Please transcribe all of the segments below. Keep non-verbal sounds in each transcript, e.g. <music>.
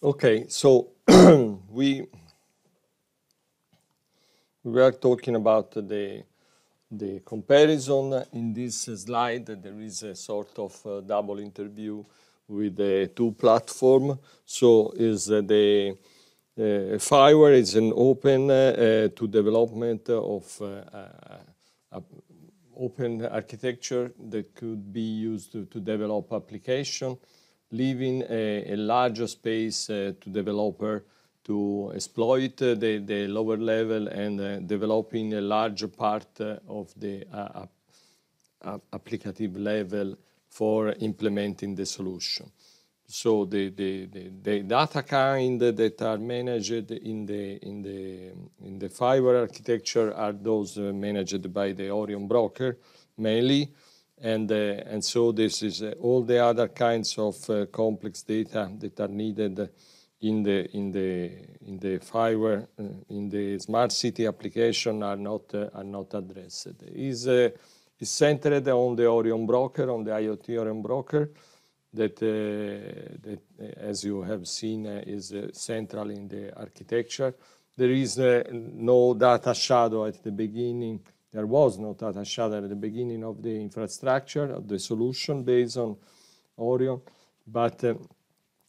Okay, so <clears throat> we we are talking about the the comparison in this slide. There is a sort of uh, double interview with the two platform. So is the uh, Fireware is an open uh, to development of uh, uh open architecture that could be used to, to develop application leaving a larger space uh, to developer to exploit uh, the lower level and uh, developing a larger part of the applicative level for implementing the solution. So the data kind that are managed in the fiber architecture are those managed by the Orion broker mainly. Uh, and, so this is uh, all the other kinds of uh, complex data that are needed in the in the in the fiber in the smart city application are not are not addressed It is centered on the Orion broker on the IoT Orion broker that that as you have seen is central in the architecture there is no data shadow at the beginning there was no Tata Shadow at the beginning of the infrastructure, of the solution based on Orion, but uh,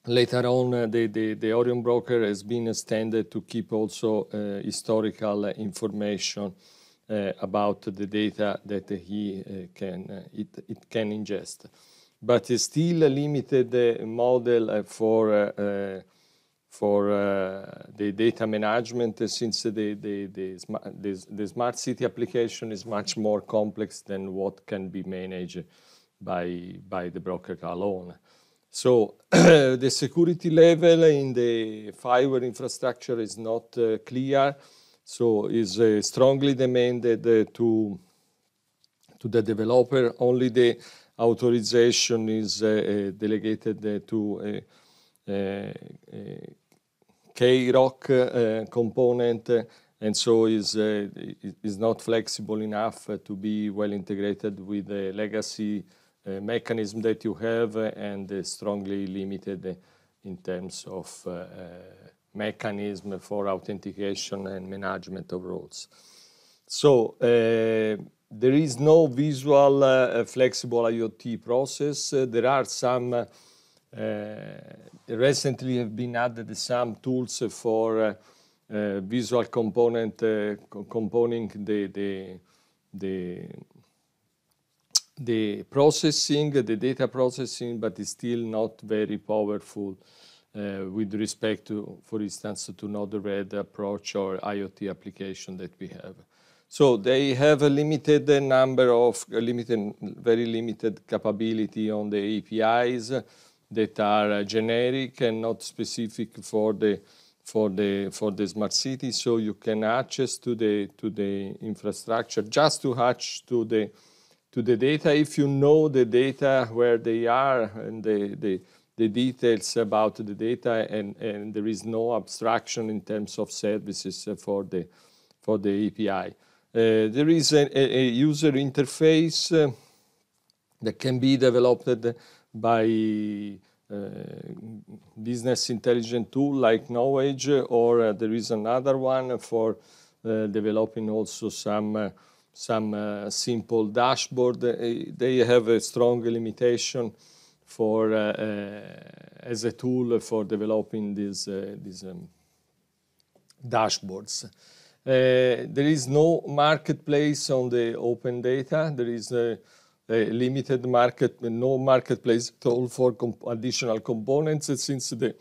later on uh, the, the, the, Orion broker has been extended to keep also uh, historical information uh, about the data that he uh, can, uh, it, it can ingest. But it's still a limited model for for uh, the data management uh, since the, the, the, the, smart city application is much more complex than what can be managed by, by the broker alone. So <clears throat> the security level in the fiber infrastructure is not uh, clear, so is uh, strongly demanded uh, to, to the developer. Only the authorization is uh, delegated to K-Rock uh, component, and so is, eh, is not flexible enough to be well integrated with the legacy eh, mechanism that you have and strongly limited in terms of mechanism for authentication and management of roles. So there is no visual flexible IoT process. there are some uh, recently have been added some tools for uh, uh, visual component composing the, the the the processing, the data processing, but it's still not very powerful uh, with respect to, for instance, to Node-RED approach or IoT application that we have. So they have a limited number of, limited, very limited capability on the APIs that are uh, generic and not specific for the for the for the smart city so you can access to the to the infrastructure just to access to the to the data if you know the data where they are and the, the the details about the data and and there is no abstraction in terms of services for the for the API uh, there is a, user interface uh, that can be developed by uh, business intelligent tool like knowledge or uh, there is another one for uh, developing also some some simple dashboard they have a strong limitation for as a tool for developing these these um, dashboards there is no marketplace on the open data there is a limited market, no marketplace at all for comp additional components since the,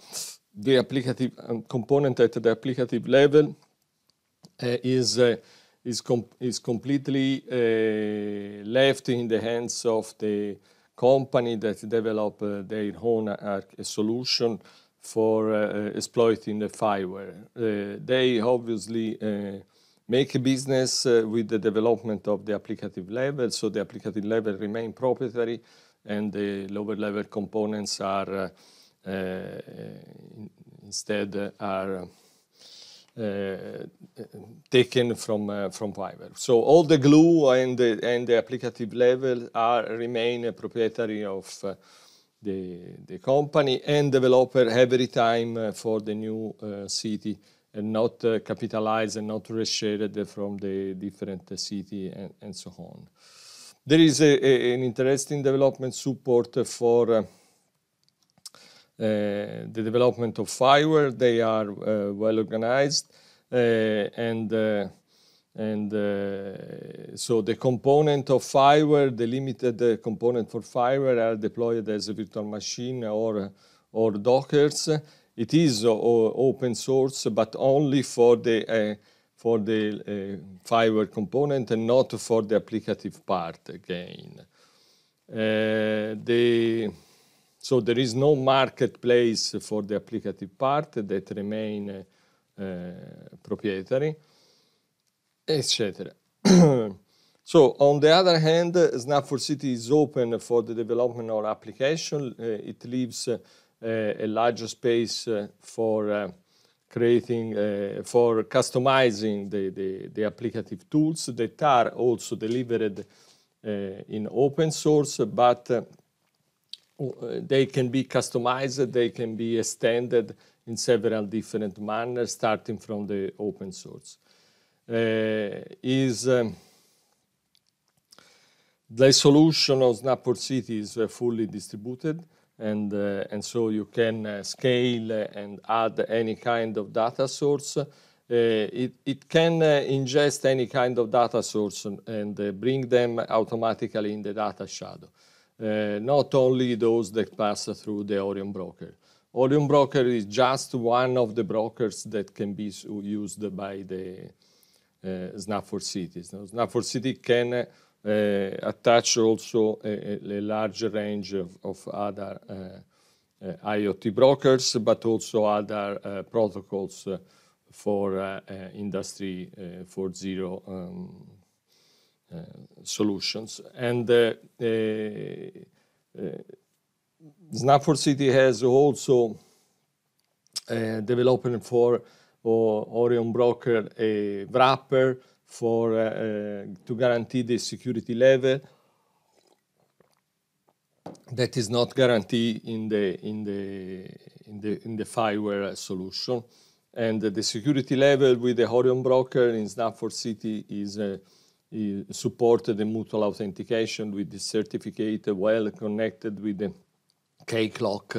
the applicative um, component at the applicative level uh, is uh, is, com is completely uh, left in the hands of the company that develop their own solution for exploiting the fireware. they obviously make a business uh, with the development of the applicative level. So the applicative level remain proprietary, and the lower level components are uh, uh, instead are taken from from Viber. So all the glue and the and the applicative level are remain proprietary of the the company and developer every time for the new city and not uh, capitalized and not reshared from the different city and, and, so on. There is a, a, an interesting development support for uh, uh, the development of fireware. They are uh, well organized and and uh, so the component of fireware, the limited uh, component for fireware are deployed as a virtual machine or, or Dockers, it is uh, open source, but only for the uh, for the uh, fiber component and not for the applicative part again. the so there is no marketplace for the applicative part that remain proprietary, etc. <clears throat> So on the other hand, Snap4City is open for the development or application. Uh, it leaves uh, a larger space uh, for uh, creating uh, for customizing the, the, the, applicative tools that are also delivered in open source, but they can be customized, they can be extended in several different manners, starting from the open source. is um, the solution of Snapport City is uh, fully distributed, and, uh, and so you can uh, scale and add any kind of data source. it, it can ingest any kind of data source and bring them automatically in the data shadow. not only those that pass through the Orion broker. Orion broker is just one of the brokers that can be used by the uh, Snap4Cities. Now, Snap4City can uh, attach also a large range of other uh, uh, IoT brokers, but also other protocols for Industry 4.0 um, solutions. Snap 4City has also developed for Orion Broker, a wrapper for uh, uh, to guarantee the security level that is not guaranteed in the in the in the in the fireware solution and the security level with the Orion broker in Snapford City is, uh, supported the mutual authentication with the certificate well connected with the K clock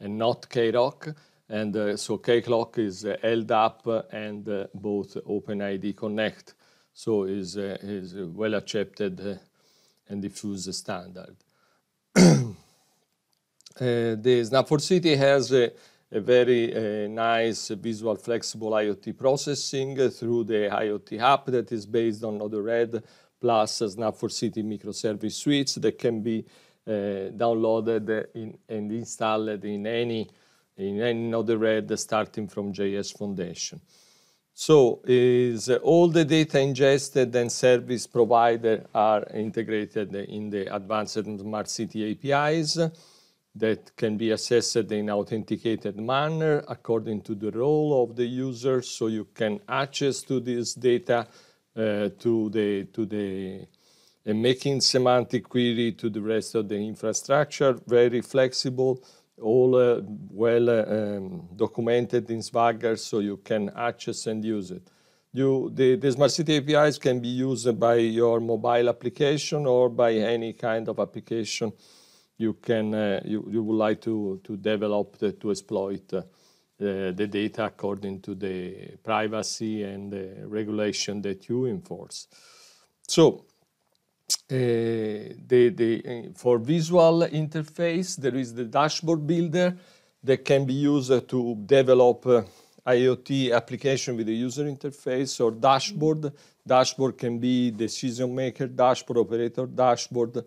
and not K rock and uh, so K clock is held up and uh, both OpenID Connect so is uh, is a well accepted uh, and diffused standard. <clears throat> Uh, the Snapford City has a, a very uh, nice visual flexible IoT processing through the IoT app that is based on Node-RED plus Snapford City microservice suites that can be downloaded in, and installed in any in any Node-RED starting from JS Foundation. So is all the data ingested and service provider are integrated in the advanced smart city APIs that can be accessed in authenticated manner according to the role of the user. So you can access to this data uh, to the to the making semantic query to the rest of the infrastructure very flexible all uh, well uh, um, documented in Swagger, so you can access and use it. You, the, the, Smart City APIs can be used by your mobile application or by any kind of application you can uh, you, you would like to, to develop the, uh, to exploit uh, the data according to the privacy and the regulation that you enforce. So Eh, the, the, eh, for visual interface, there is the dashboard builder that can be used to develop eh, IoT application with the user interface or dashboard. Dashboard can be decision maker dashboard, operator dashboard, uh,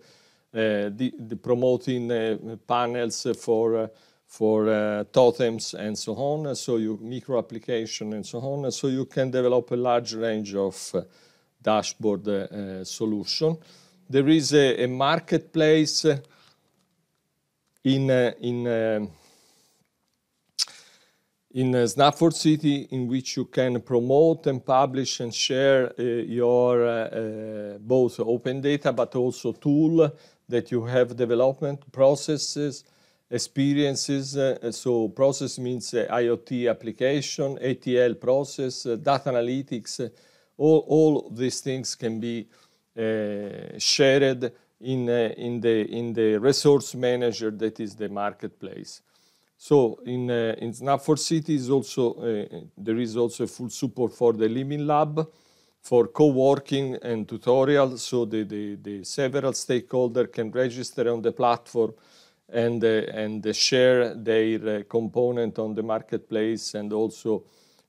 the, the, promoting uh, panels for uh, for totems and so on. So you micro application and so on. So you can develop a large range of dashboard uh, solution. There is a, a marketplace in, uh, in, uh, in uh, Snapford City in which you can promote and publish and share your both open data but also tool that you have development processes, experiences. Uh, so process means uh, IoT application, ATL process, uh, data analytics, all, all these things can be uh, shared in, uh, in, the, in the resource manager that is the marketplace. So in, uh, in Snap for Cities also, uh, there is also full support for the Living Lab for co-working and tutorial. So the, the, the several stakeholders can register on the platform and, uh, and share their uh, component on the marketplace and also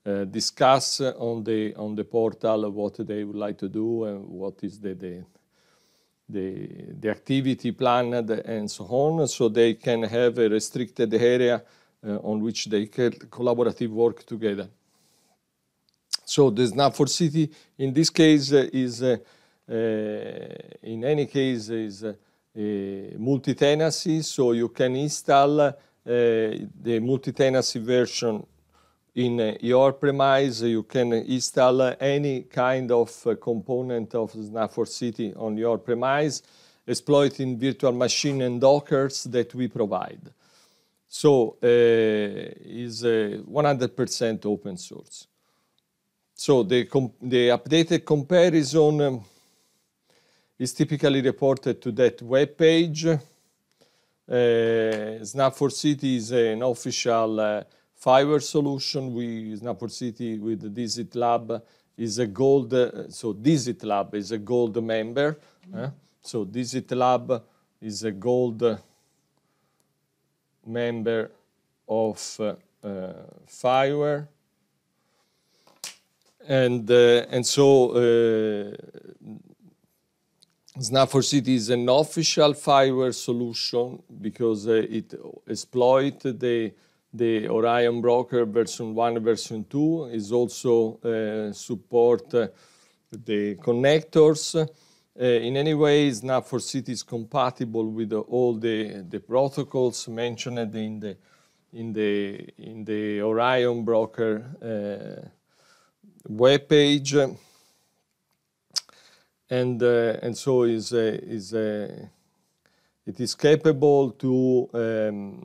uh, discuss on the on the portal what they would like to do and what is the the the, the activity plan and so on, so they can have a restricted area uh, on which they can collaborative work together. So the Snap for City, in this case, uh, is in any case is multi-tenancy, so you can install the multi-tenancy version in your premise, you can install any kind of component of SNAP4 City on your premise, exploiting virtual machine and dockers that we provide. So uh, is 100% eh, open source. So the, the updated comparison um, is typically reported to that web page. Uh, Snap4City is an official uh, fiber solution. We Napoli City with the DZIT Lab is a gold. Uh, so DZIT Lab is a gold member. Mm-hmm. Eh? So DZIT Lab is a gold uh, member of uh, Fiber, And, and so uh, Snap4 City is an official Fiber solution because it exploits the the Orion Broker version 1, version 2 is also uh, support uh, the connectors. Uh, in any way, it's not for cities compatible with all the, the protocols mentioned in the, in the, in the Orion Broker webpage. And, and so is, is, it is capable to um,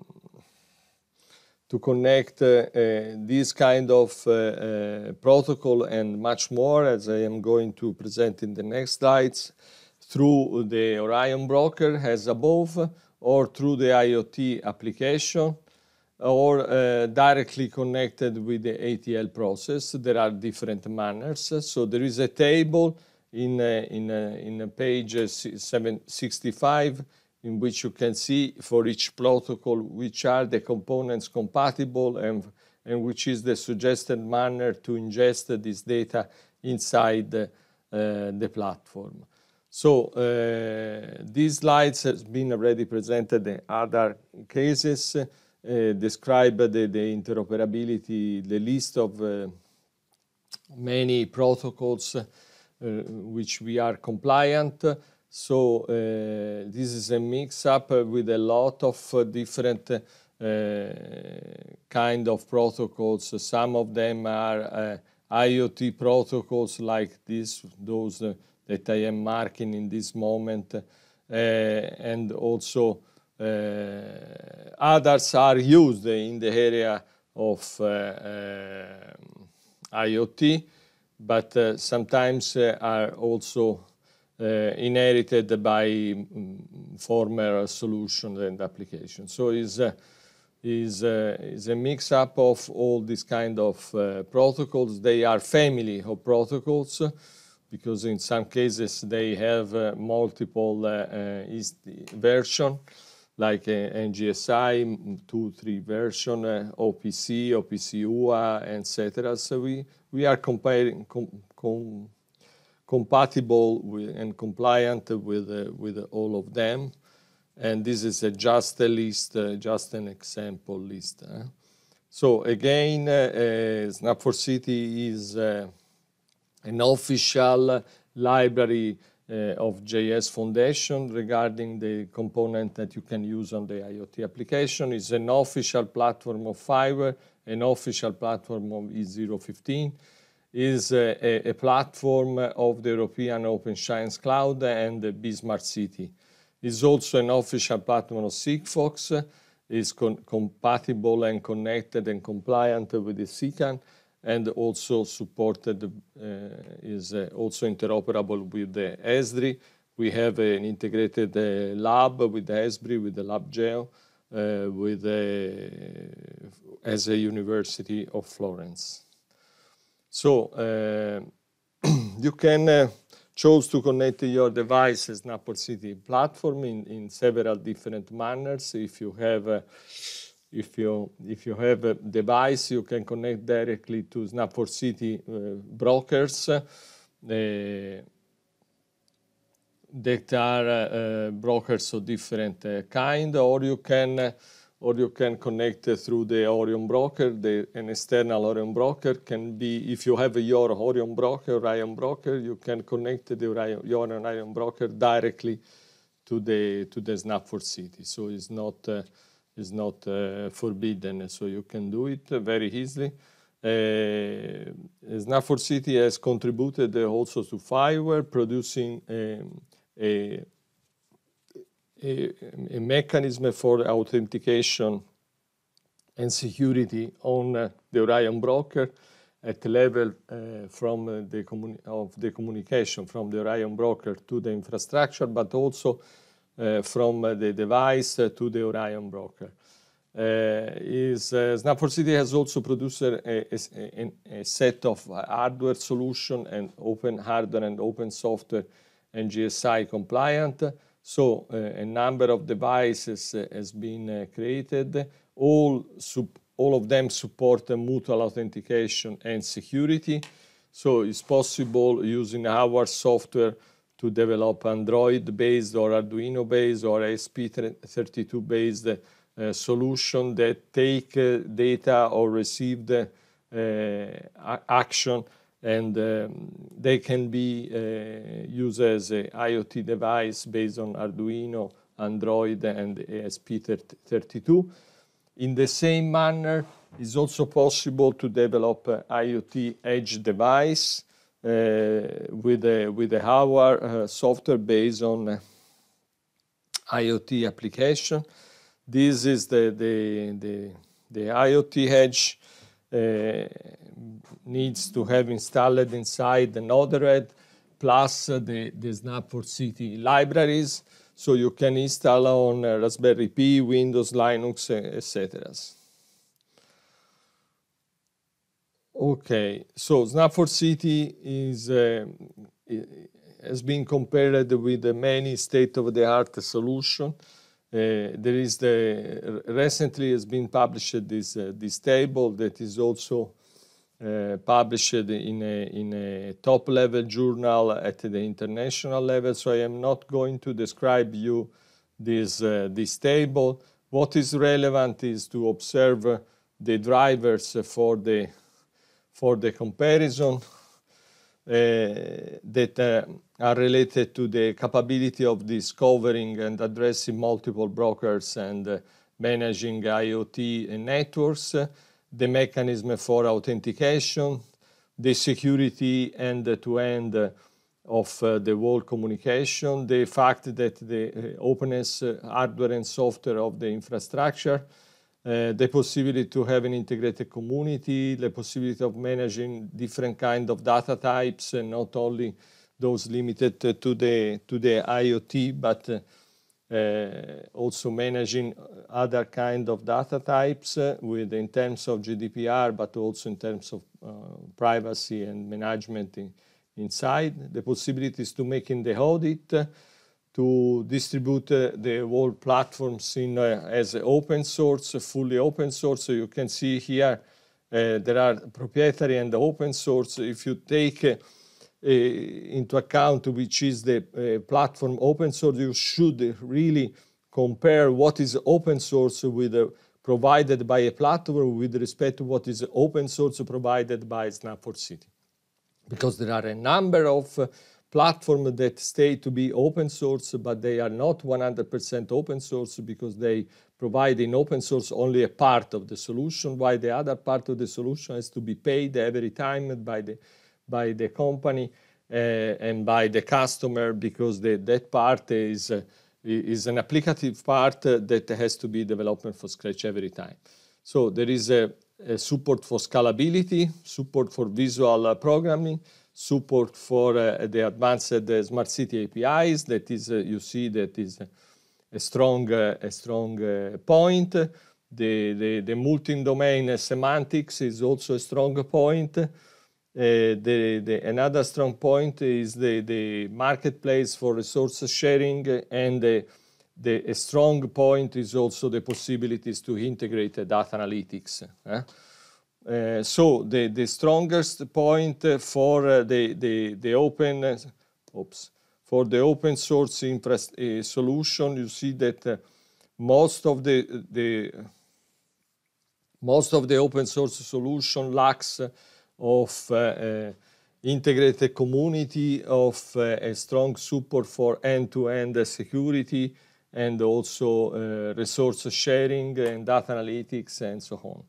to connect uh, uh, this kind of uh, protocol and much more, as I am going to present in the next slides, through the Orion broker as above, or through the IoT application, or uh, directly connected with the ATL process. There are different manners. So there is a table in, uh, in, uh, in page 765 in which you can see for each protocol which are the components compatible and, and which is the suggested manner to ingest this data inside the, uh, the platform. So uh, these slides has been already presented in other cases, uh, describe the, the, interoperability, the list of uh, many protocols uh, which we are compliant. So uh, this is a mix up with a lot of uh, different uh, kind of protocols. Some of them are uh, IoT protocols like this, those that I am marking in this moment, and also others are used in the area of um, IoT, but sometimes are also uh, inherited by mm, former solutions and applications. So it's uh, it's uh, a mix up of all these kind of uh, protocols. They are family of protocols because in some cases they have uh, multiple uh, version like NGSI 2.3 version, OPC, OPC UA, etc. So we, we are comparing, com, com, compatible with, and compliant with, uh, with all of them. And this is just a list, uh, just an example list. Eh? So again, uh, uh Snap 4 City is an official library uh, of JS Foundation regarding the component that you can use on the IoT application. It's an official platform of Fiverr, an official platform of E015 is a, a, platform of the European Open Science Cloud and the Be City. It's also an official platform of Sigfox. It's compatible and connected and compliant with the SICAN and also supported, uh, is uh, also interoperable with the ESRI. We have an integrated uh, lab with the ESRI, with the LabGeo, uh, with, uh, as a University of Florence. So uh, <clears throat> you can uh, choose to connect your devices Snapple City platform in, in several different manners. If you have a, uh, if you if you have a device, you can connect directly to Snapple City uh, brokers uh, that are uh, brokers of different kind, or you can or you can connect through the Orion broker. The, an external Orion broker can be, if you have your Orion broker, Orion broker, you can connect the Orion, your Orion broker directly to the to the Snap City. So it's not uh, it's not uh, forbidden. So you can do it very easily. Uh, Snap City has contributed also to Fireware, producing um, a a, a mechanism for authentication and security on uh, the Orion broker at level uh, from uh, the of the communication from the Orion broker to the infrastructure, but also uh, from uh, the device uh, to the Orion broker. is 4 City has also produced a, a, a, set of hardware solution and open hardware and open software and GSI compliant so eh, a number of devices eh, has been eh, created. All of them support mutual authentication and security. So it's possible using our software to develop Android-based or Arduino-based or ASP32-based solution that take data or received action and um, they can be uh, used as a IoT device based on Arduino, Android, and ASP32. In the same manner, it's also possible to develop IoT edge device uh, with a, with a hardware uh, software based on uh, IoT application. This is the, the, the, the IoT edge uh, needs to have installed inside Node-RED plus uh, the, the Snap for City libraries. So you can install on uh, Raspberry Pi, Windows, Linux, uh, etc. Okay, so Snap for City is, uh, has been compared with many state-of-the-art solution. Uh, there is the recently has been published this uh, this table that is also uh, published in a, in a top level journal at the international level. So I am not going to describe you this, uh, this table. What is relevant is to observe the drivers for the, for the comparison uh, that uh, are related to the capability of discovering and addressing multiple brokers and uh, managing IoT networks the mechanism for authentication, the security end-to-end -end of uh, the whole communication, the fact that the uh, openness uh, hardware and software of the infrastructure, uh, the possibility to have an integrated community, the possibility of managing different kind of data types and not only those limited to the to the IoT, but uh, uh, also managing other kind of data types uh, with in terms of GDPR, but also in terms of uh, privacy and management in, inside. The possibilities to making the audit, to distribute the whole platforms in as open source, fully open source. So you can see here there are proprietary and open source. If you take Eh, into account, which is the eh, platform open source, you should really compare what is open source with eh, provided by a platform with respect to what is open source provided by Snap4City. Because there are a number of platforms that stay to be open source, but they are not 100% open source because they provide in open source only a part of the solution, while the other part of the solution has to be paid every time by the by the company eh, and by the customer because the, that part is is an applicative part that has to be developed for scratch every time. So there is a, a support for scalability, support for visual programming, support for uh, the advanced uh, smart city APIs. That is, uh, you see, that is a strong, a strong point. The, the, the multi-domain semantics is also a strong point. Uh, the, the, another strong point is the, the marketplace for resource sharing and the, the, a strong point is also the possibilities to integrate data analytics. Eh? Uh, so the, the strongest point for the, the, the open oops, for the open source infra uh, solution you see that uh, most of the, the most of the open source solution lacks of uh, uh, integrated community, of uh, a strong support for end-to-end -end security, and also resource sharing and data analytics and so on.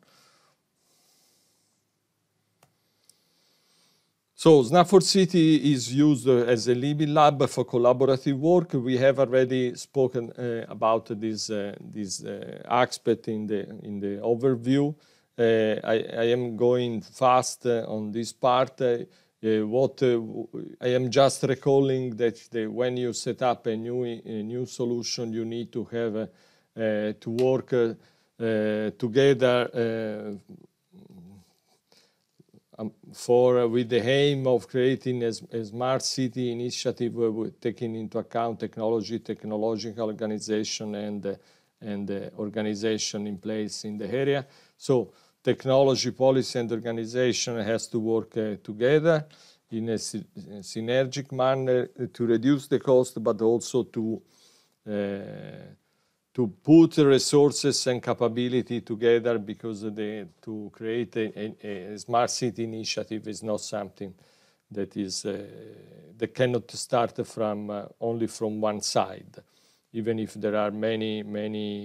So Snapford City is used as a living lab for collaborative work. We have already spoken uh, about this, uh, this uh, aspect in the, in the overview. Uh, I, I, am going fast uh, on this part. Uh, what I am just recalling that the, when you set up a new a new solution, you need to have to work together um, for uh, with the aim of creating a, a smart city initiative we're taking into account technology, technological organization and uh, and organization in place in the area. So technology policy and organization has to work uh, together in a sy synergic manner to reduce the cost, but also to uh, to put resources and capability together because the, to create a, a, a, smart city initiative is not something that is uh, that cannot start from uh, only from one side even if there are many many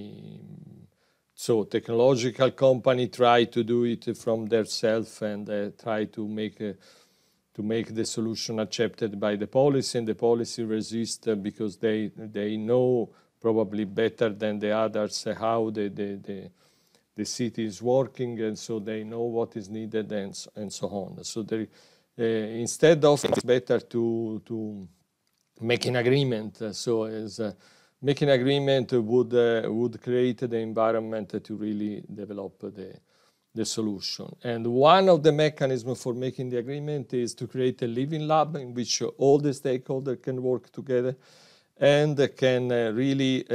so technological company try to do it from themselves and uh, try to make uh, to make the solution accepted by the policy, and the policy resist uh, because they they know probably better than the others how the, the, the, city is working, and so they know what is needed and so, and so on. So they, instead of it's better to to make an agreement. so as making agreement would would create the environment to really develop the the solution. And one of the mechanisms for making the agreement is to create a living lab in which all the stakeholders can work together and can uh, really uh,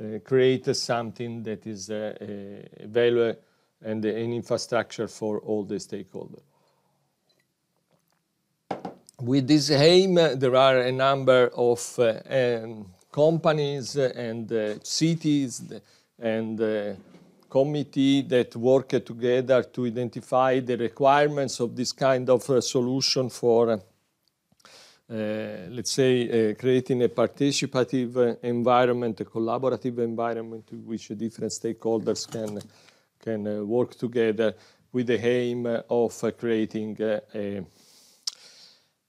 uh, create something that is uh, uh, value and an infrastructure for all the stakeholders. With this aim, there are a number of uh, um, companies and uh, cities and uh, committee that work together to identify the requirements of this kind of uh, solution for uh, let's say, uh, creating a participative environment, a collaborative environment in which different stakeholders can, can work together with the aim of creating a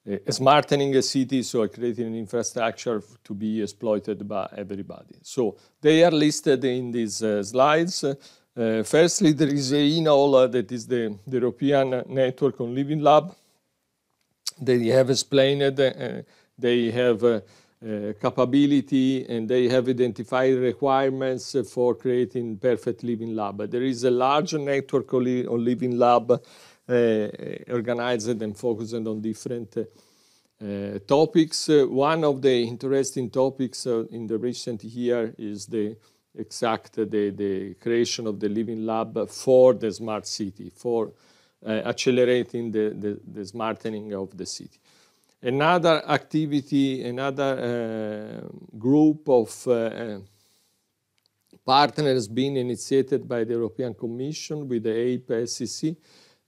uh, smartening a city, so creating an infrastructure to be exploited by everybody. So they are listed in these uh, slides. Uh, firstly, there is EINOL, that is the, the, European Network on Living Lab. They have explained, they have uh, capability and they have identified requirements for creating perfect living lab. There is a large network on living lab organized and focused on different topics. one of the interesting topics uh, in the recent year is the exact the, the creation of the Living Lab for the smart city, for accelerating the, the, the smartening of the city another activity, another uh, group of uh, partners being initiated by the European Commission with the APE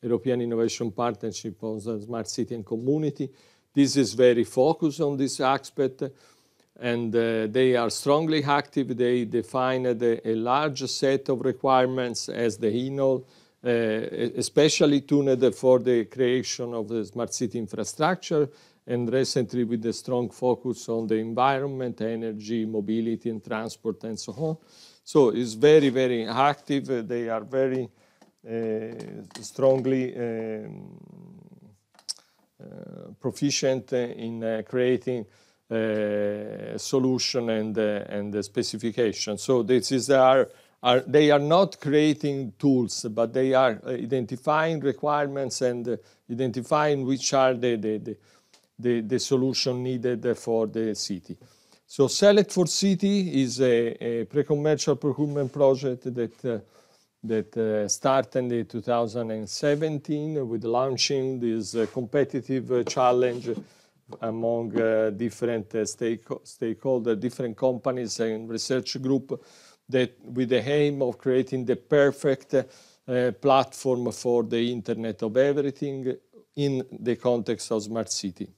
European Innovation Partnership on the smart city and community. This is very focused on this aspect and uh, they are strongly active. They define a, a large set of requirements as the ENOL, uh, especially tuned for the creation of the smart city infrastructure and recently with a strong focus on the environment, energy, mobility and transport and so on. So it's very, very active. They are very uh, strongly um, uh, proficient in uh, creating solution and and specification. So this is our are, they are not creating tools, but they are identifying requirements and identifying which are the, the, the, the, solution needed for the city. So Select for City is a, a pre-commercial procurement project that that uh, started in 2017 with launching this uh, competitive uh, challenge among different stakeholders, different companies and research group that with the aim of creating the perfect platform for the Internet of Everything in the context of smart city.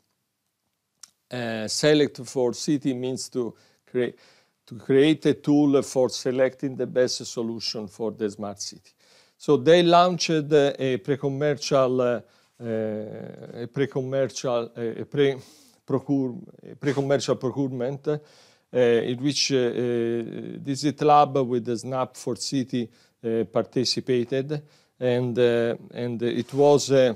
Select for city means to create to create a tool for selecting the best solution for the smart city. So they launched a pre-commercial, uh, a pre-commercial, a pre procure, pre-commercial procurement, uh, in which uh, Digit uh, Lab with the Snap for City uh, participated, and uh, and it was a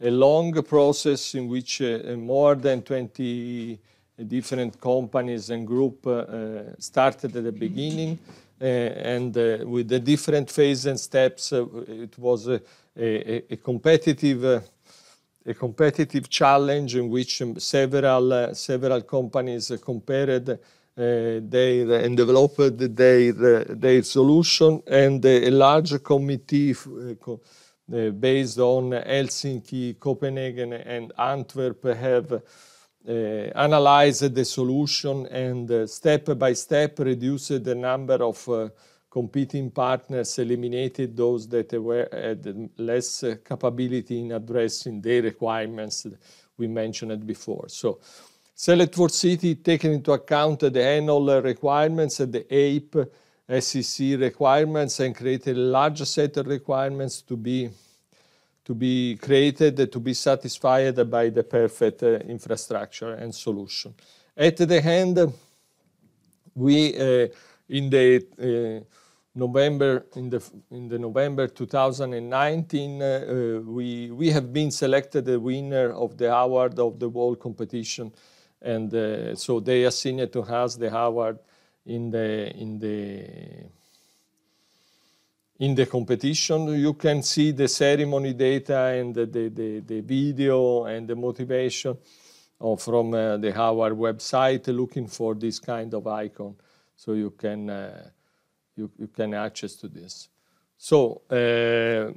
long process in which uh, more than 20 different companies and group uh, uh, started at the beginning. Uh, and with the different phases and steps, it was a, competitive a competitive challenge in which several several companies compared they and developed their their solution, and a large committee based on Helsinki, Copenhagen, and Antwerp have. Uh, analyzed the solution and uh, step by step reduced the number of uh, competing partners, eliminated those that were had less capability in addressing the requirements we mentioned before. So Select for City, taking into account the annual requirements and the APE SEC requirements, and created a large set of requirements to be to be created, to be satisfied by the perfect uh, infrastructure and solution. At the end, we uh, in the uh, November in the in the November 2019 uh, we we have been selected the winner of the award of the world competition and uh, so they assigned to us the award in the in the in the competition. You can see the ceremony data and the, the, the, the video and the motivation from uh, the our website looking for this kind of icon. So you can, uh, you, you can access to this. So uh,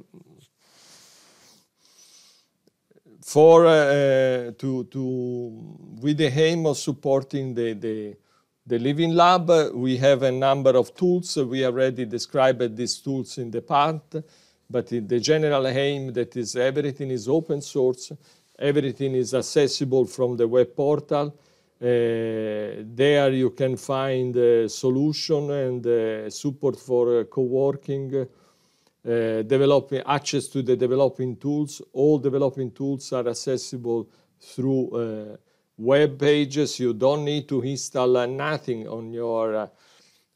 for uh, to, to with the aim of supporting the, the the Living Lab, we have a number of tools. We already described these tools in the part, but in the general aim that is everything is open source, everything is accessible from the web portal. Uh, there you can find solution and uh, support for uh, co-working, uh, developing access to the developing tools. All developing tools are accessible through uh, web pages. You don't need to install nothing on your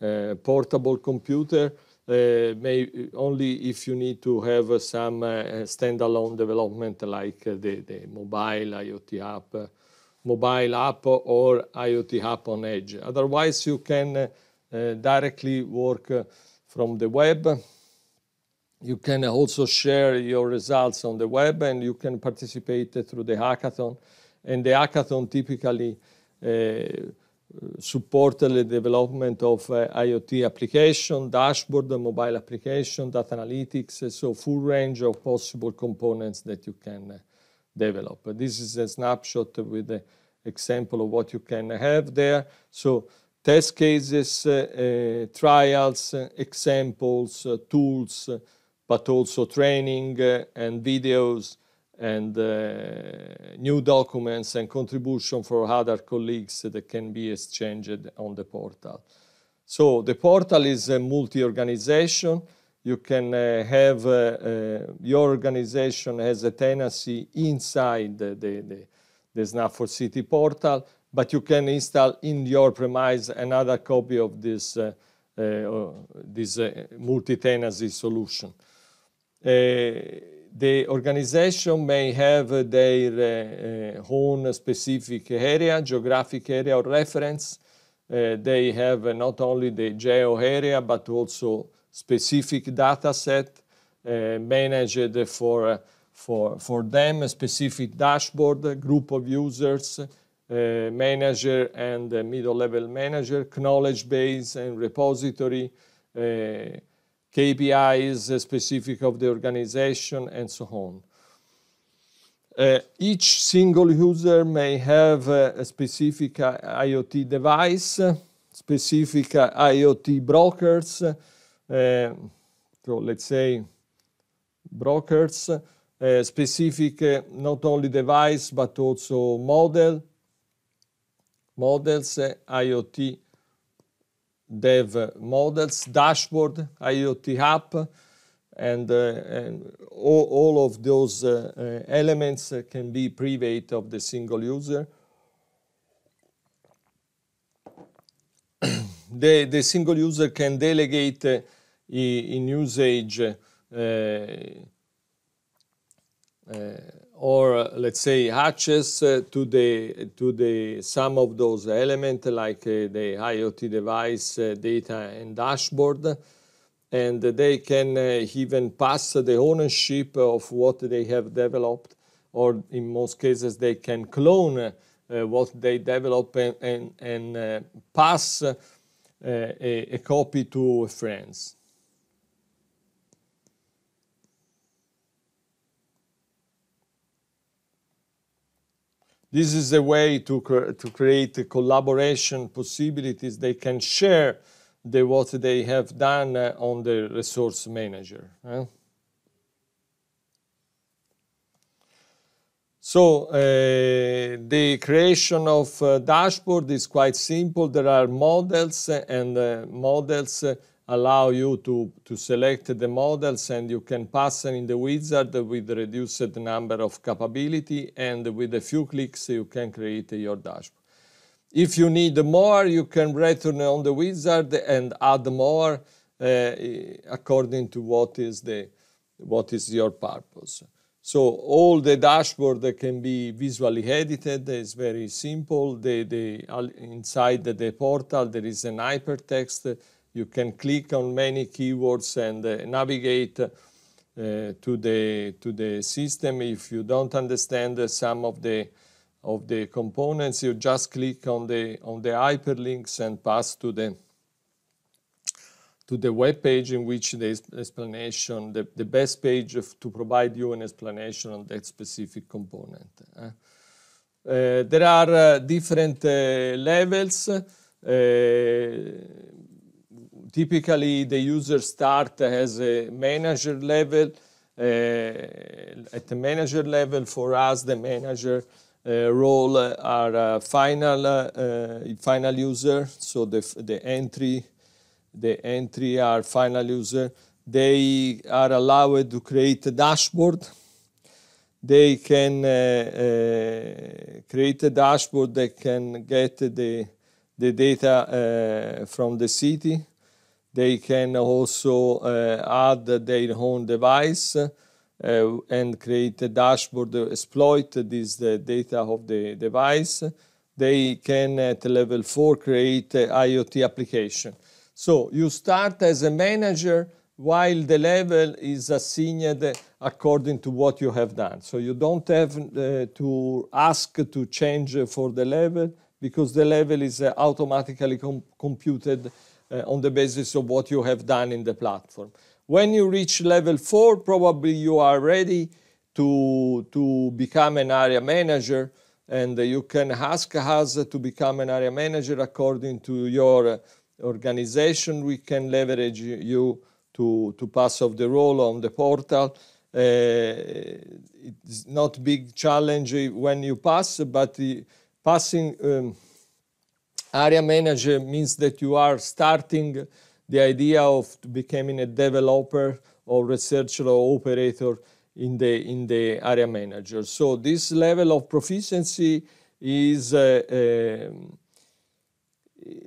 uh, uh, portable computer. Uh, may, only if you need to have some standalone development like the, the mobile IoT app, mobile app or IoT app on edge. Otherwise, you can directly work from the web. You can also share your results on the web and you can participate through the hackathon and the hackathon typically uh, supported the development of uh, IoT application, dashboard, mobile application, data analytics, uh, so full range of possible components that you can uh, develop. This is a snapshot with an example of what you can have there. So test cases, uh, uh trials, examples, tools, but also training and videos, and uh, new documents and contribution for other colleagues that can be exchanged on the portal. So the portal is a multi-organization. You can uh, have uh, your organization as a tenancy inside the, the, the, Snap for City portal, but you can install in your premise another copy of this, uh, uh, this uh, multi-tenancy solution the organization may have their uh, uh, own specific area, geographic area or reference. Uh, they have not only the geo area, but also specific data set managed for for, for them a specific dashboard, a group of users, uh, manager and middle level manager, knowledge base and repository, uh, KPIs uh, specific of the organization, and so on. Uh, each single user may have a, uh, a specific uh, IoT device, specific uh, IoT brokers, uh, so let's say brokers, specific not only device but also model, models, IoT dev models, dashboard, IoT app, and, uh, and all, all, of those uh, uh elements uh, can be private of the single user. <clears throat> the, the single user can delegate uh, in usage uh, or uh, let's say hatches uh, to the to the some of those elements like uh, the IoT device data and dashboard and they can even pass the ownership of what they have developed or in most cases they can clone what they develop and, and, and pass a, a copy to friends. This is a way to, to create collaboration possibilities. They can share the what they have done uh, on the resource manager. Eh? So uh, the creation of uh, dashboard is quite simple. There are models uh, and uh, models uh, allow you to, to select the models and you can pass in the wizard with reduced number of capability and with a few clicks you can create your dashboard. If you need more, you can return on the wizard and add more uh, according to what is, the, what is your purpose. So all the dashboard can be visually edited. It's very simple. The, the, inside the portal, there is an hypertext you can click on many keywords and uh, navigate uh, to the to the system if you don't understand uh, some of the of the components you just click on the on the hyperlinks and pass to the to the web page in which the explanation the, the best page of, to provide you an explanation on that specific component eh? uh, there are uh, different uh, levels uh, typically the user start as a manager level. Uh, at the manager level, for us, the manager uh, role are uh, final final user. So the the entry, the entry are final user. They are allowed to create a dashboard they can uh, uh, create a dashboard that can get the, the data uh, from the city they can also uh, add their own device uh, and create a dashboard, exploit this uh, data of the device. They can, at level four, create IoT application. So you start as a manager while the level is assigned according to what you have done. So you don't have uh, to ask to change for the level because the level is uh, automatically com computed uh, on the basis of what you have done in the platform. When you reach level four, probably you are ready to, to become an area manager and you can ask us to become an area manager according to your uh, organization. We can leverage you to, to pass off the role on the portal. Uh, it's not big challenge when you pass, but passing um, Area manager means that you are starting the idea of becoming a developer or researcher or operator in the, in the area manager. So this level of proficiency is uh, uh,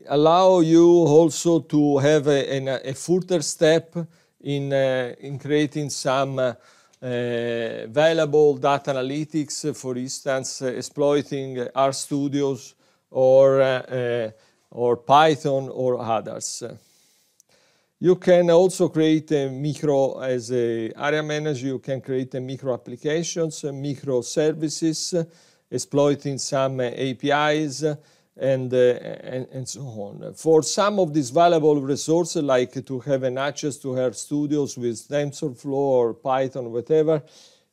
allow you also to have a, a further step in, uh, in creating some uh, valuable data analytics, for instance, exploiting R studios or, uh, uh, or Python or others. You can also create a micro, as a area manager, you can create a micro applications, uh, micro services, uh, exploiting some APIs, and, uh, and, and, so on. For some of these valuable resources, like to have an access to her studios with TensorFlow or Python, whatever,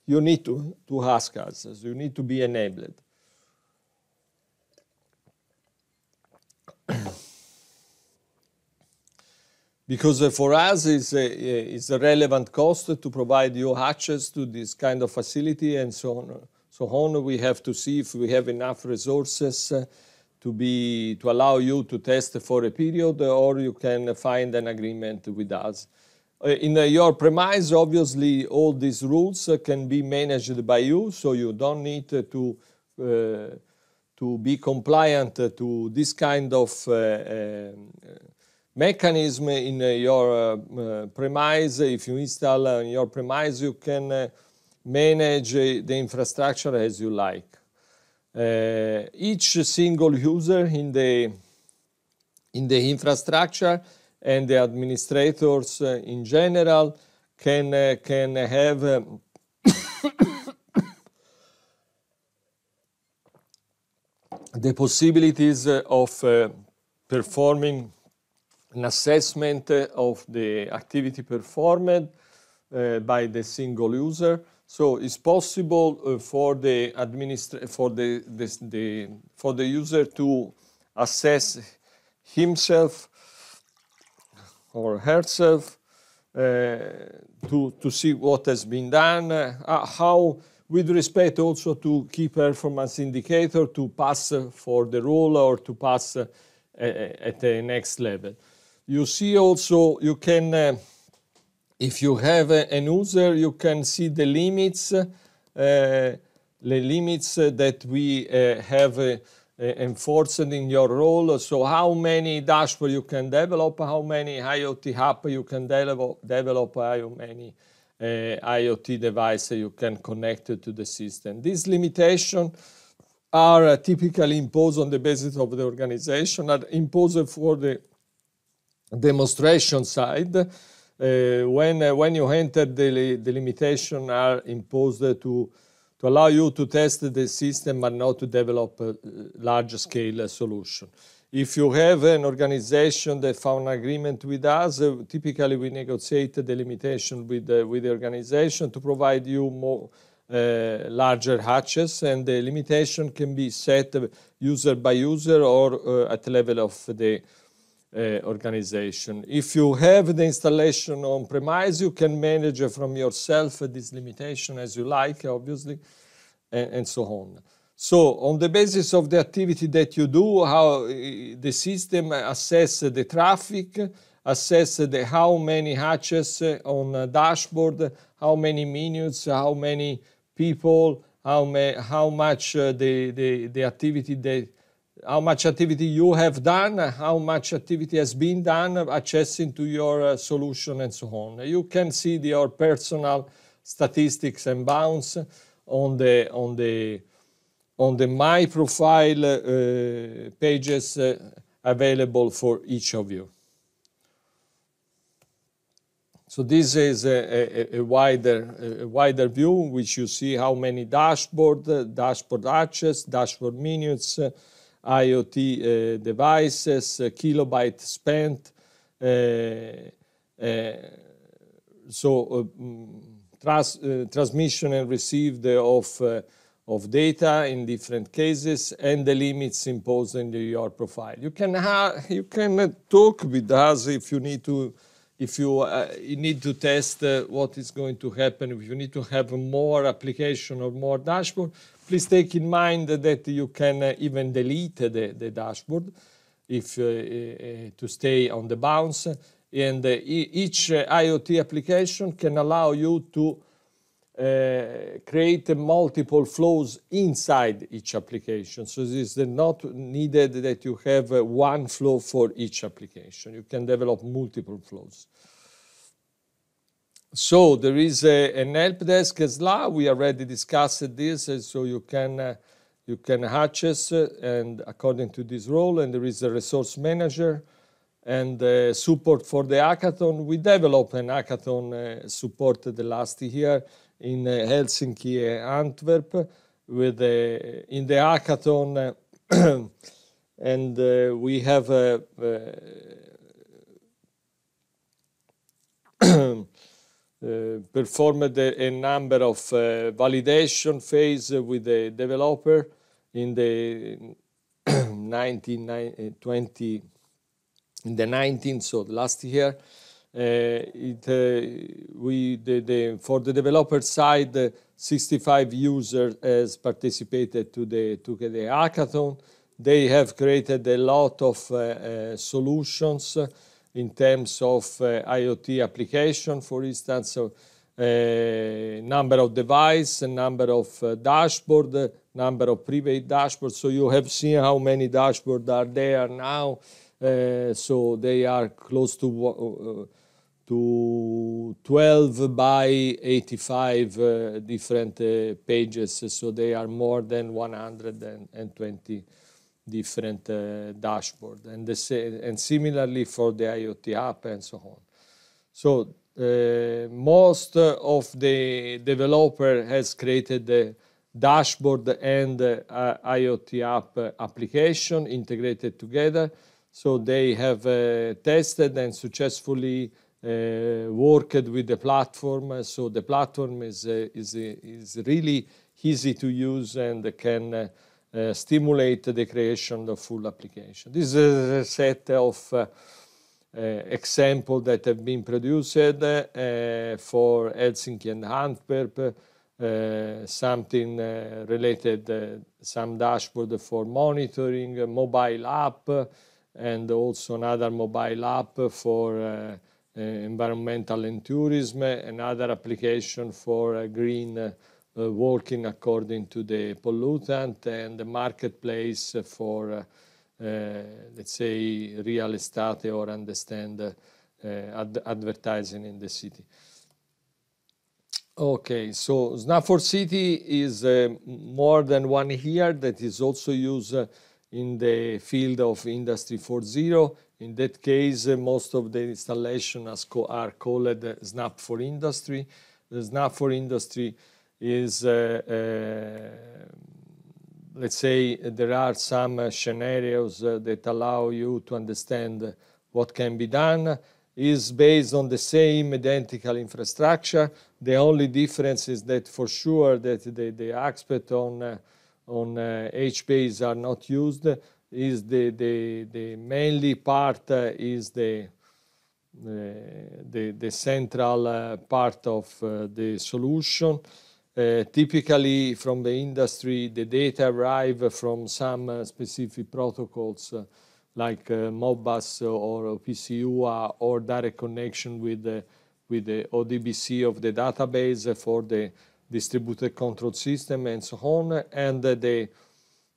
you need to, to ask us. You need to be enabled. because uh, for us it's a, eh, it's a relevant cost to provide you access to this kind of facility and so on. So on we have to see if we have enough resources eh, to be to allow you to test for a period, or you can find an agreement with us. Eh, in your premise, obviously, all these rules can be managed by you, so you don't need to uh, to be compliant to this kind of. Uh, mechanism in uh, your uh, uh, premise. If you install on your premise, you can manage the infrastructure as you like. each single user in the in the infrastructure and the administrators in general can can have um, <coughs> the possibilities of performing an assessment of the activity performed uh, by the single user. So it's possible uh, for the for the, the, the, for the user to assess himself or herself uh, to to see what has been done, uh, uh, how with respect also to key performance indicator to pass for the rule or to pass uh, at the next level. You see also, you can, uh, if you have an user, you can see the limits, uh, the limits uh, that we uh, have enforced in your role. So how many dashboard you can develop, how many IoT hub you can develop, how many IoT device you can connect to the system. This limitation are typically imposed on the basis of the organization, are imposed for the demonstration side, uh, when, uh, when you enter the, li the limitation are imposed to, to allow you to test the system but not to develop a large-scale solution. If you have an organization that found an agreement with us, uh, typically we negotiate the limitation with the, uh, with the organization to provide you more uh, larger hatches, and the limitation can be set user by user or uh, at level of the Eh, organization. If you have the installation on premise, you can manage from yourself this limitation as you like, obviously, and, and so on. So on the basis of the activity that you do, how eh, the system assess the traffic, assess the how many hatches eh, on dashboard, how many minutes, how many people, how, how much the, the, the activity that how much activity you have done, how much activity has been done, accessing to your uh, solution and so on. You can see your personal statistics and bounds on the on the on the my profile uh, pages uh, available for each of you. So this is a, a, a wider a wider view, which you see how many dashboard, dashboard access, dashboard minutes, IoT eh, devices, eh, kilobyte spent. Eh, so uh, mm, trans transmission and received of of data in different cases and the limits imposed in your profile. You can, you can talk with us if you need to if you, uh, you need to test uh, what is going to happen, if you need to have more application or more dashboard, please take in mind that you can uh, even delete the, the dashboard if uh, uh, to stay on the bounce. And each IoT application can allow you to uh, create multiple flows inside each application. So it is not needed that you have uh, one flow for each application. You can develop multiple flows. So there is a, uh, an help desk as well. We already discussed this, so you can uh, you can access uh, and according to this role, and there is a resource manager and uh, support for the hackathon. We developed an hackathon uh, support the last year in eh, Helsinki and eh, Antwerp with the, eh, in the hackathon <clears throat> and uh, we have uh, <clears throat> performed a, a, number of validation phase with the developer in the <clears throat> 19, 20, in the 19th, so last year, uh, it, uh, we, the, the, for the developer side, uh, 65 users has participated to the, to the hackathon. They have created a lot of solutions in terms of IoT application, for instance, so, uh, number of a number of uh, number of private dashboards. So you have seen how many dashboards are there now. so they are close to to 12 by 85 uh, different uh, pages. So they are more than 120 different uh, And, and similarly for the IoT app and so on. So uh, most of the developer has created the dashboard and IoT app application integrated together. So they have uh, tested and successfully uh, worked with the platform. So the platform is, uh, is, uh, is really easy to use and can stimulate the creation of full application. This is a set of uh, example that have been produced uh, for Helsinki and Antwerp, uh, something related, some dashboard for monitoring, mobile app, and also another mobile app for Eh, environmental and tourism, another application for eh, green eh, working according to the pollutant, and the marketplace for, let's say, real estate or understand ad advertising in the city. Okay, so Snapford City is uh, more than one year that is also used uh, in the field of Industry 4.0 in that case, uh, most of the installation are called uh, Snap for Industry. The Snap for Industry is, uh, let's say, there are some scenarios that allow you to understand what can be done, is based on the same identical infrastructure. The only difference is that for sure that the, the aspect on, uh, on uh, are not used, is the, the, the mainly part uh, is the, uh, the, the central uh, part of the solution. typically from the industry, the data arrive from some specific protocols like Modbus or PCUA or direct connection with the, with the ODBC of the database for the distributed control system and so on. And the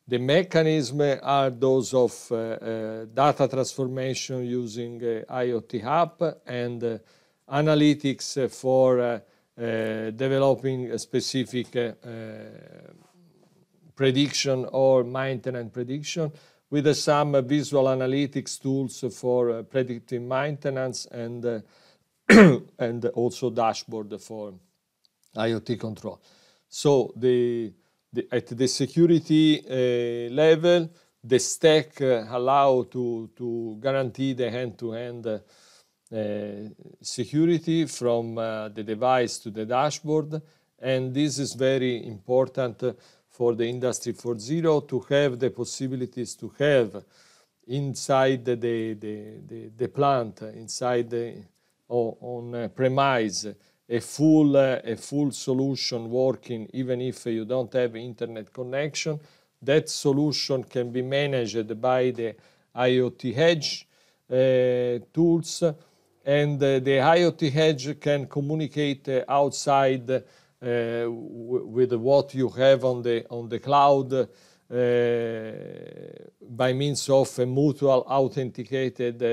the mechanisms are those of uh, uh, data transformation using uh, IoT Hub and analytics for developing specific prediction or maintenance prediction with some visual analytics tools for predictive maintenance and <clears throat> and also dashboard for IoT control. So the the, at the security uh, level, the stack uh, allow to, to guarantee the hand-to-hand uh, security from the device to the dashboard. And this is very important for the Industry 4.0 to have the possibilities to have inside the, the, the, the plant, inside the, on, on premise, a full uh, a full solution working even if you don't have internet connection that solution can be managed by the IoT Edge uh, tools and uh, the IoT Edge can communicate uh, outside uh, with what you have on the on the cloud uh, by means of a mutual authenticated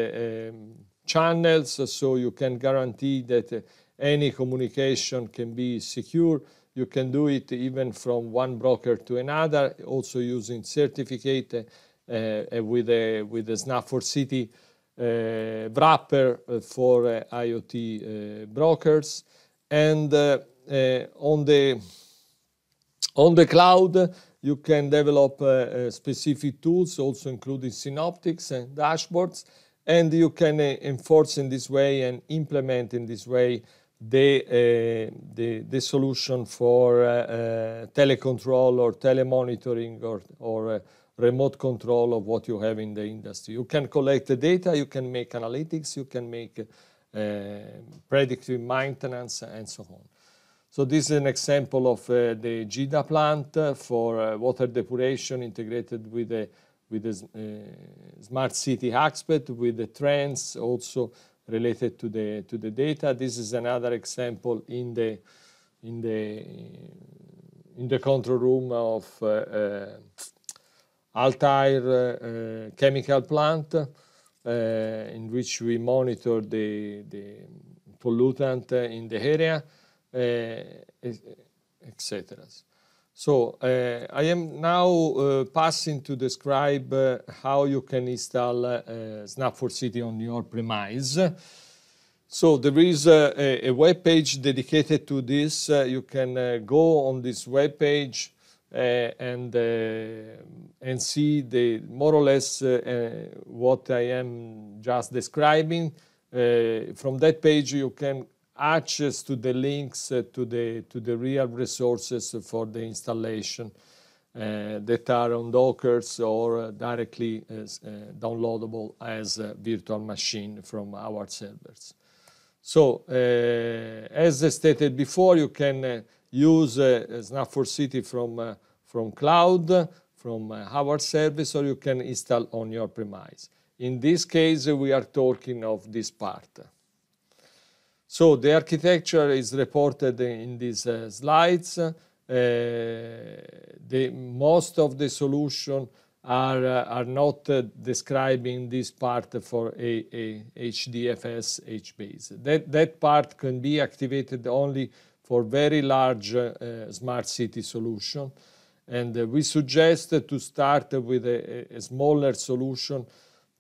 um, channels so you can guarantee that any communication can be secure. You can do it even from one broker to another, also using certificate uh, uh with a with a snap for city uh, wrapper uh, for uh, IoT uh, brokers, and on the on the cloud you can develop specific tools, also including Synoptics and dashboards, and you can enforce in this way and implement in this way the, uh, the, the, solution for uh, uh, telecontrol or telemonitoring or, or remote control of what you have in the industry. You can collect the data, you can make analytics, you can make predictive maintenance and so on. So this is an example of the GIDA plant for water depuration integrated with the, with the smart city aspect, with the trends also related to the to the data. This is another example in the in the in the control room of uh, uh, Altair uh, chemical plant, uh, in which we monitor the the pollutant in the area, uh, etc. So uh, I am now uh, passing to describe uh, how you can install uh, Snap for City on your premise. So there is a, a web page dedicated to this. Uh, you can uh, go on this web page uh, and and see the more or less what I am just describing. from that page, you can access to the links uh, to the to the real resources for the installation uh, that are on Dockers or directly as, uh, downloadable as a virtual machine from our servers. So, as I stated before, you can use Snap for City from from cloud, from our service, or you can install on your premise. In this case, we are talking of this part. So the architecture is reported in these uh, slides. Uh, the, most of the solution are, uh, are not uh, describing this part for a, a HDFS HBase. That, that part can be activated only for very large uh, smart city solution. And uh, we suggest to start with a, a smaller solution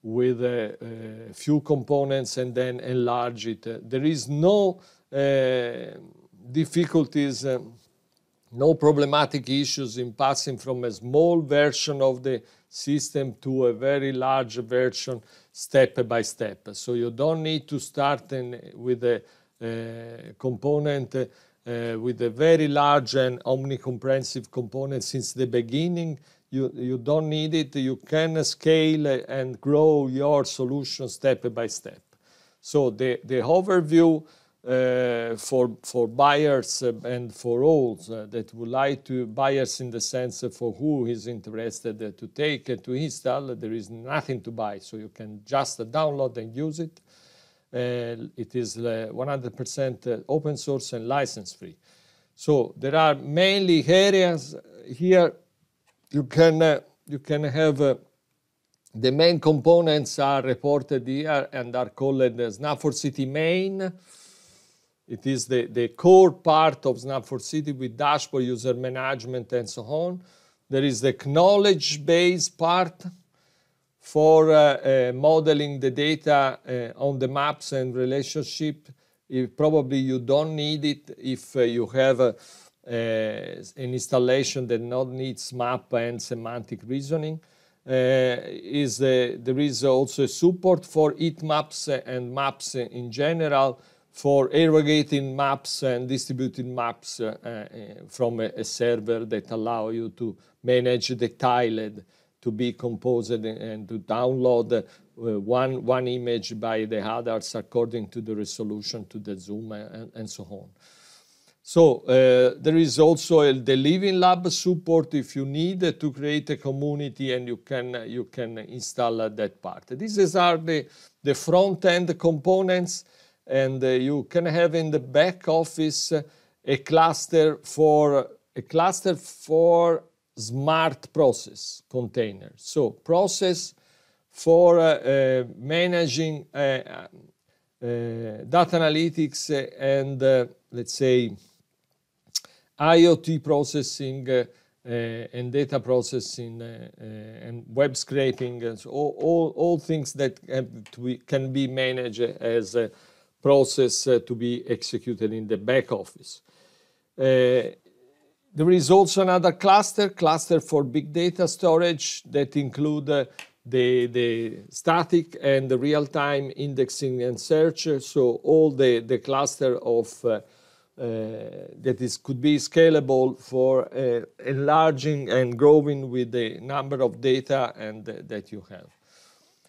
with a, uh, a uh, few components and then enlarge it. There is no uh, difficulties, um, no problematic issues in passing from a small version of the system to a very large version step by step. So you don't need to start in, with a, component uh, with a very large and omnicomprehensive component since the beginning you, you don't need it. You can scale and grow your solution step by step. So the, the overview uh, for, for buyers uh, and for all uh, that would like to buyers in the sense for who is interested to take and to install, there is nothing to buy. So you can just download and use it. Uh, it is 100% uh, open source and license free. So there are mainly areas here you can uh, you can have uh, the main components are reported here and are called the Snapford City main. It is the, the core part of Snapford City with dashboard, user management, and so on. There is the knowledge base part for uh, uh, modeling the data uh, on the maps and relationship. If probably you don't need it if uh, you have uh, an installation that not needs map and semantic reasoning. Uh, is there is also support for heat maps and maps in general for aggregating maps and distributing maps uh, uh, from a, a, server that allow you to manage the tiled to be composed and, to download uh, one, one image by the others according to the resolution, to the zoom, and, and so on. So uh, there is also a, the Living Lab support if you need uh, to create a community and you can, uh, you can install that part. These are the, the front-end components and uh, you can have in the back office a cluster for a cluster for smart process containers. So process for uh, uh, managing data analytics and let's say IoT processing uh, uh, and data processing uh, and web scraping, and so all, all, all things that be, can be managed as a process to be executed in the back office. There is also another cluster, cluster for big data storage that include uh, the, the static and the real-time indexing and search. So all the, the cluster of uh, uh, that is, could be scalable for uh, enlarging and growing with the number of data and uh, that you have.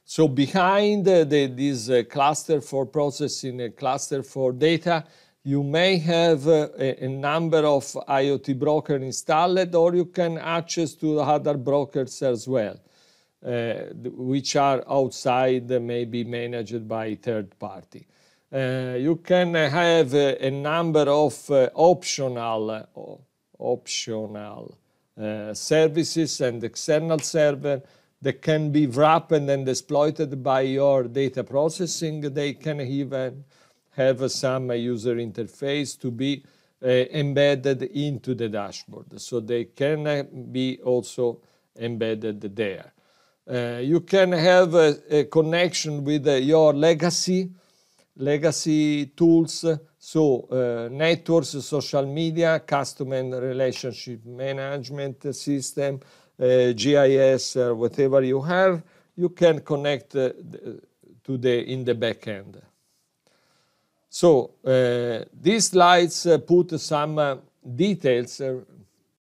So behind the, this cluster for processing, a cluster for data, you may have a, a, number of IoT brokers installed or you can access to other brokers as well, uh, which are outside maybe managed by third party. Uh, you can have a number of uh, optional uh, optional services and external server that can be wrapped and exploited by your data processing. They can even have some user interface to be uh, embedded into the dashboard. So they can be also embedded there. Uh, you can have a, a connection with uh, your legacy legacy tools, so uh, networks, social media, customer relationship management system, uh, GIS, or uh, whatever you have, you can connect uh, to the in the backend. So uh, these slides uh, put some details